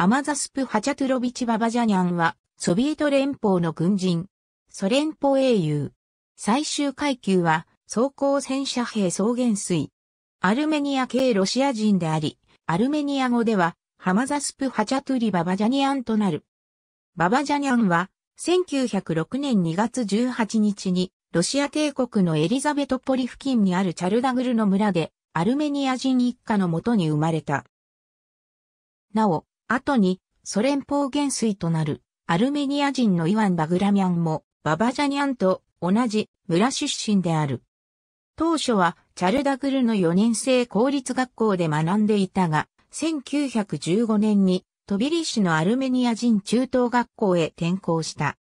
アマザスプ・ハチャトゥロビチ・ババジャニャンは、ソビエト連邦の軍人、ソ連邦英雄。最終階級は、装甲戦車兵草原水。アルメニア系ロシア人であり、アルメニア語では、ハマザスプ・ハチャトゥリ・ババジャニャンとなる。ババジャニャンは、1906年2月18日に、ロシア帝国のエリザベトポリ付近にあるチャルダグルの村で、アルメニア人一家のもとに生まれた。なお、後にソ連邦元帥となるアルメニア人のイワン・バグラミャンもババジャニャンと同じ村出身である。当初はチャルダグルの4年生公立学校で学んでいたが、1915年にトビリシのアルメニア人中等学校へ転校した。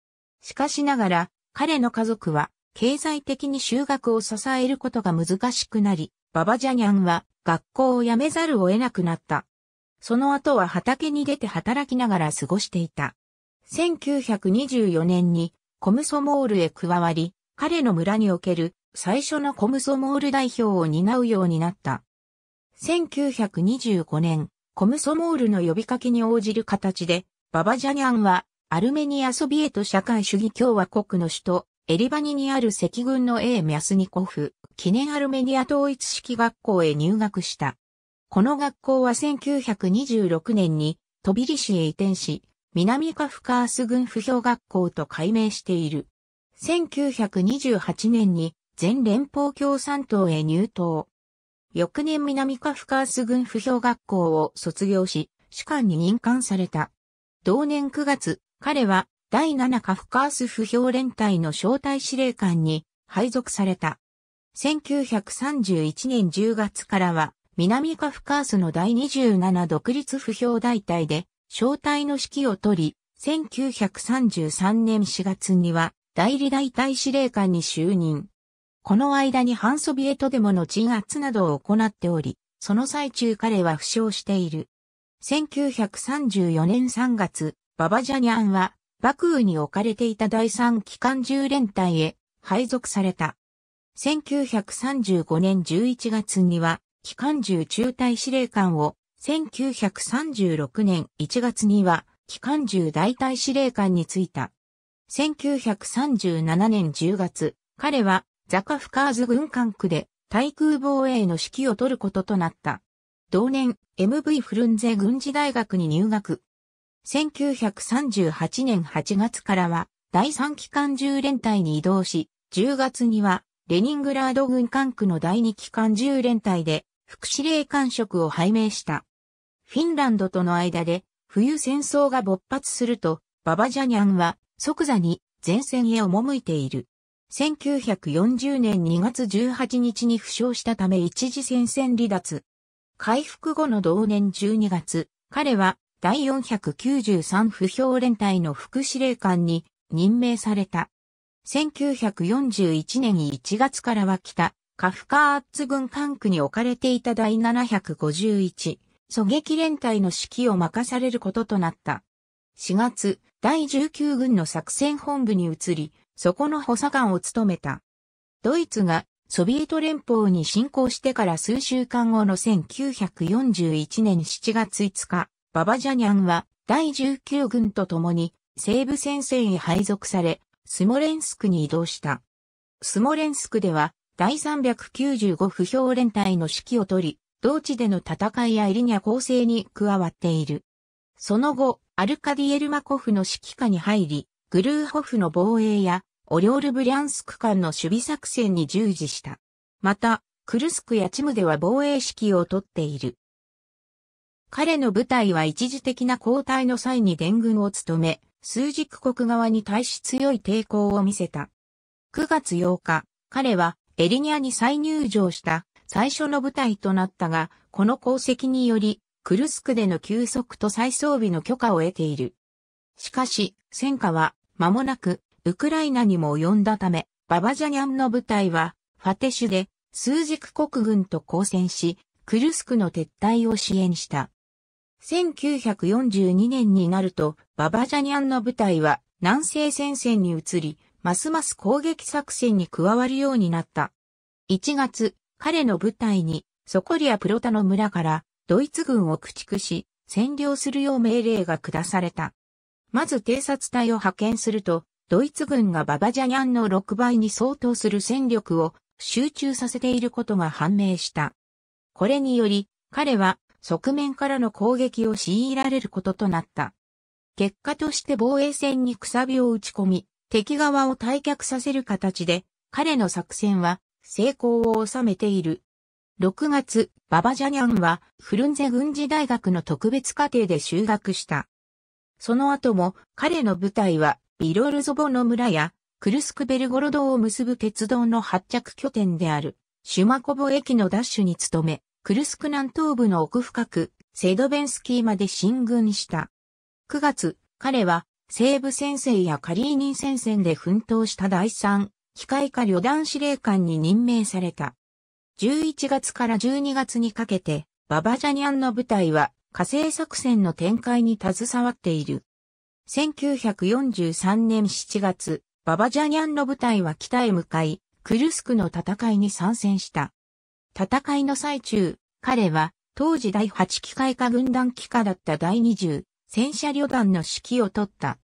しかしながら彼の家族は経済的に修学を支えることが難しくなり、ババジャニャンは学校を辞めざるを得なくなった。その後は畑に出て働きながら過ごしていた。1924年にコムソモールへ加わり、彼の村における最初のコムソモール代表を担うようになった。1925年、コムソモールの呼びかけに応じる形で、ババジャニャンはアルメニアソビエト社会主義共和国の首都エリバニにある赤軍の A ミャスニコフ記念アルメニア統一式学校へ入学した。この学校は1926年に、飛び市へ移転し、南カフカース軍不評学校と改名している。1928年に全連邦共産党へ入党。翌年南カフカース軍不評学校を卒業し、士官に任官された。同年9月、彼は第7カフカース不評連隊の招待司令官に配属された。1931年10月からは南カフカースの第27独立不評大隊で、招待の指揮を取り、1933年4月には、代理大隊司令官に就任。この間に反ソビエトデモの鎮圧などを行っており、その最中彼は負傷している。1934年3月、ババジャニャンは、幕府に置かれていた第3機関10連隊へ配属された。1935年11月には、機関銃中隊司令官を、1936年1月には、機関銃大隊司令官に就いた。1937年10月、彼は、ザカフカーズ軍管区で、対空防衛の指揮を取ることとなった。同年、MV フルンゼ軍事大学に入学。1938年8月からは、第3機関銃連隊に移動し、10月には、レニングラード軍管区の第2機関銃連隊で、副司令官職を拝命した。フィンランドとの間で冬戦争が勃発すると、ババジャニャンは即座に前線へ赴いている。1940年2月18日に負傷したため一時戦線離脱。回復後の同年12月、彼は第493不評連隊の副司令官に任命された。1941年1月からは北カフカーッツ軍管区に置かれていた第751狙撃連隊の指揮を任されることとなった。4月、第19軍の作戦本部に移り、そこの補佐官を務めた。ドイツがソビエト連邦に侵攻してから数週間後の1941年7月5日、ババジャニャンは第19軍と共に西部戦線へ配属され、スモレンスクに移動した。スモレンスクでは第395不評連隊の指揮を取り、同地での戦いやエリニャ構成に加わっている。その後、アルカディエルマコフの指揮下に入り、グルーホフの防衛や、オリオールブリャンスク間の守備作戦に従事した。また、クルスクやチムでは防衛指揮を取っている。彼の部隊は一時的な交代の際に伝軍を務め、数軸国側に対し強い抵抗を見せた。9月8日、彼はエリニアに再入場した最初の部隊となったが、この功績により、クルスクでの休息と再装備の許可を得ている。しかし、戦火は間もなくウクライナにも及んだため、ババジャニャンの部隊はファテシュで数軸国軍と交戦し、クルスクの撤退を支援した。1942年になると、ババジャニャンの部隊は南西戦線に移り、ますます攻撃作戦に加わるようになった。1月、彼の部隊に、ソコリアプロタの村から、ドイツ軍を駆逐し、占領するよう命令が下された。まず偵察隊を派遣すると、ドイツ軍がババジャニャンの6倍に相当する戦力を集中させていることが判明した。これにより、彼は側面からの攻撃を強いられることとなった。結果として防衛線にくさびを打ち込み、敵側を退却させる形で、彼の作戦は成功を収めている。6月、ババジャニャンはフルンゼ軍事大学の特別課程で修学した。その後も彼の部隊はビロルゾボの村やクルスクベルゴロドを結ぶ鉄道の発着拠点であるシュマコボ駅のダッシュに努め、クルスク南東部の奥深くセドベンスキーまで進軍した。9月、彼は西部戦線やカリーニン戦線で奮闘した第3、機械化旅団司令官に任命された。11月から12月にかけて、ババジャニャンの部隊は火星作戦の展開に携わっている。1943年7月、ババジャニャンの部隊は北へ向かい、クルスクの戦いに参戦した。戦いの最中、彼は当時第8機械化軍団機下だった第20戦車旅団の指揮を取った。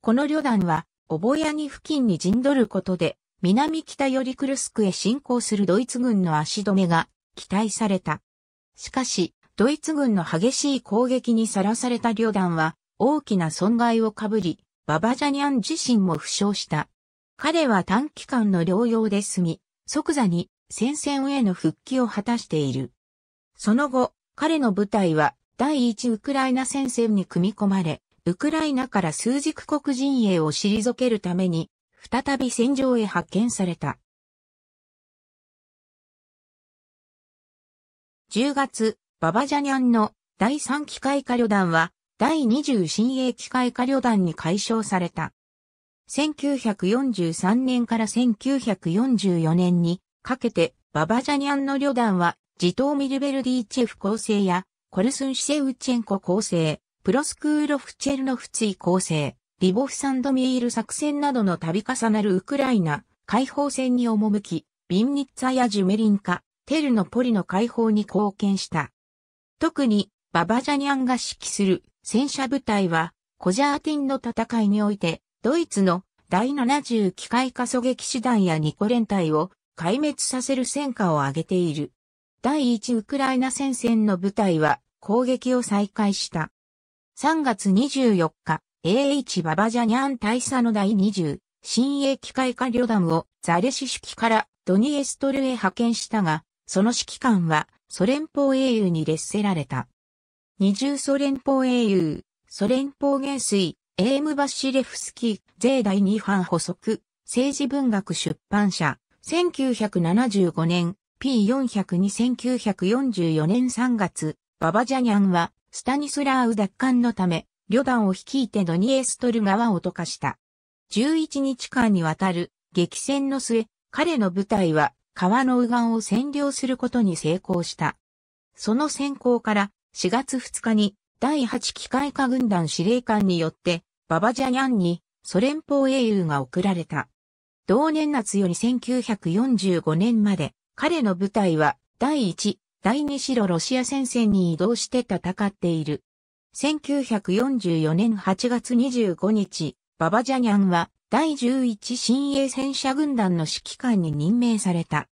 この旅団は、オボヤニ付近に陣取ることで、南北よりクルスクへ進行するドイツ軍の足止めが期待された。しかし、ドイツ軍の激しい攻撃にさらされた旅団は、大きな損害をかぶり、ババジャニャン自身も負傷した。彼は短期間の療養で済み、即座に戦線への復帰を果たしている。その後、彼の部隊は第一ウクライナ戦線に組み込まれ、ウクライナから枢軸国陣営を退けるために、再び戦場へ派遣された。10月、ババジャニャンの第3機械化旅団は、第20新鋭機械化旅団に解消された。1943年から1944年にかけて、ババジャニャンの旅団は、ジトー・ミルベルディーチェフ構成や、コルスン・シセウチェンコ構成、プロスクーロフチェルノフツイ構成、リボフサンドミール作戦などの度重なるウクライナ解放戦に赴き、ビンニッツァやジュメリンカ、テルのポリの解放に貢献した。特に、ババジャニアンが指揮する戦車部隊は、コジャーティンの戦いにおいて、ドイツの第70機械化狙撃手団やニコ連隊を壊滅させる戦果を挙げている。第1ウクライナ戦線の部隊は攻撃を再開した。3月24日、AH ババジャニャン大佐の第20、新鋭機械化旅団をザレシ式からドニエストルへ派遣したが、その指揮官はソ連邦英雄に劣せられた。二重ソ連邦英雄、ソ連邦元帥、エーム・バシレフスキー、税第2班補足、政治文学出版社、1975年、P402-1944 年3月、ババジャニャンは、スタニスラーウ奪還のため、旅団を率いてドニエストル川を溶かした。11日間にわたる激戦の末、彼の部隊は川の右岸を占領することに成功した。その先行から4月2日に第8機械化軍団司令官によってババジャニャンにソ連邦英雄が贈られた。同年夏より1945年まで彼の部隊は第1第二白ロシア戦線に移動して戦っている。1944年8月25日、ババジャニャンは第11新鋭戦車軍団の指揮官に任命された。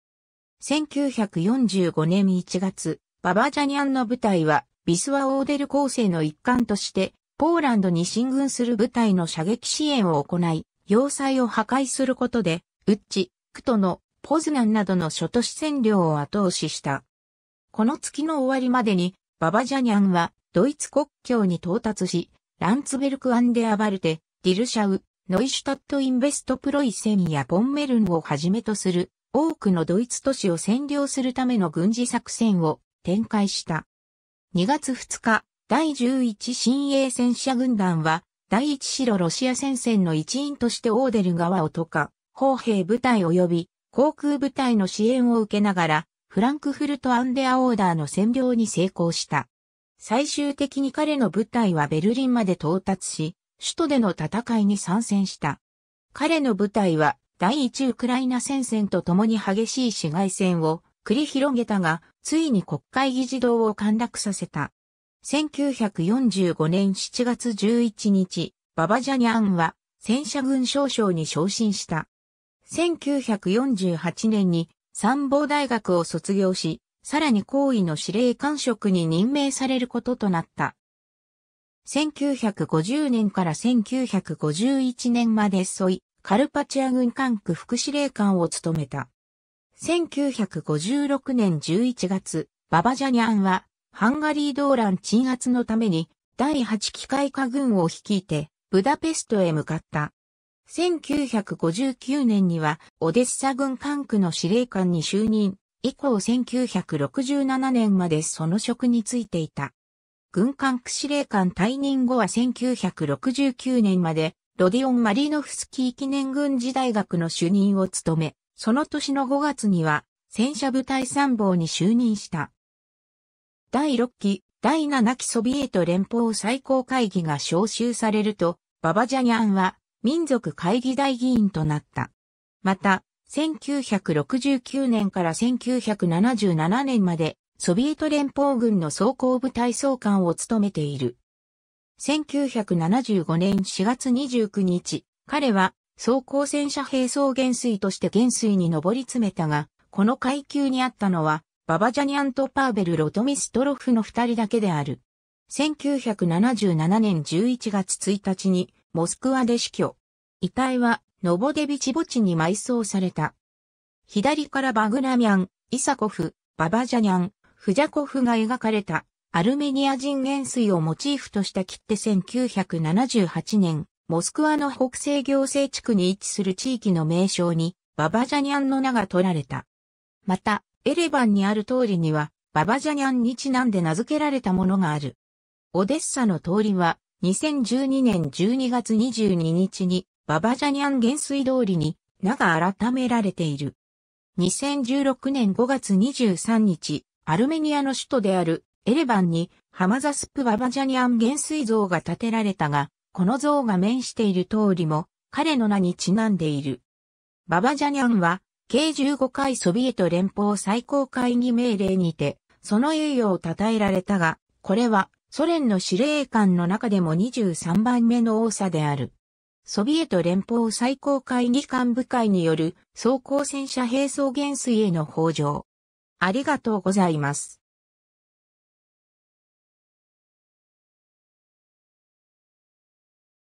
1945年1月、ババジャニャンの部隊はビスワオーデル構成の一環として、ポーランドに進軍する部隊の射撃支援を行い、要塞を破壊することで、ウッチ、クトのポズナンなどの諸都市占領を後押しした。この月の終わりまでに、ババジャニャンは、ドイツ国境に到達し、ランツベルクアンデアバルテ、ディルシャウ、ノイシュタットインベストプロイセンやボンメルンをはじめとする多くのドイツ都市を占領するための軍事作戦を展開した。2月2日、第11新鋭戦車軍団は、第一白ロシア戦線の一員としてオーデル川を渡過、砲兵部隊及び航空部隊の支援を受けながら、フランクフルト・アンデア・オーダーの占領に成功した。最終的に彼の部隊はベルリンまで到達し、首都での戦いに参戦した。彼の部隊は第一ウクライナ戦線と共に激しい市街戦を繰り広げたが、ついに国会議事堂を陥落させた。1945年7月11日、ババジャニャンは戦車軍少将に昇進した。1948年に参謀大学を卒業し、さらに高位の司令官職に任命されることとなった。1950年から1951年まで添い、カルパチア軍管区副司令官を務めた。1956年11月、ババジャニャンは、ハンガリー動乱鎮圧のために、第8機械化軍を率いて、ブダペストへ向かった。1959年にはオデッサ軍管区の司令官に就任、以降1967年までその職に就いていた。軍管区司令官退任後は1969年までロディオン・マリノフスキー記念軍事大学の主任を務め、その年の5月には戦車部隊参謀に就任した。第6期、第7期ソビエト連邦最高会議が招集されると、ババジャニャンは民族会議大議員となった。また、1969年から1977年までソビエト連邦軍の装甲部隊総監を務めている。1975年4月29日、彼は装甲戦車兵装元帥として元帥に上り詰めたが、この階級にあったのは、ババジャニアンとパーベル・ロトミストロフの二人だけである。1977年11月1日にモスクワで死去。遺体は、ノボデビチ墓地に埋葬された。左からバグラミャン、イサコフ、ババジャニャン、フジャコフが描かれた、アルメニア人元帥をモチーフとした切手1978年、モスクワの北西行政地区に位置する地域の名称に、ババジャニャンの名が取られた。また、エレバンにある通りには、ババジャニャンにちなんで名付けられたものがある。オデッサの通りは、2012年12月22日に、ババジャニアン元帥通りに、名が改められている。2016年5月23日、アルメニアの首都であるエレバンにハマザスプ・ババジャニアン元帥像が建てられたが、この像が面している通りも彼の名にちなんでいる。ババジャニアンは、計15回ソビエト連邦最高会議命令にて、その栄誉を称えられたが、これはソ連の司令官の中でも23番目の多さである。ソビエト連邦最高会議幹部会による装甲戦車兵装減衰への報上。ありがとうございます。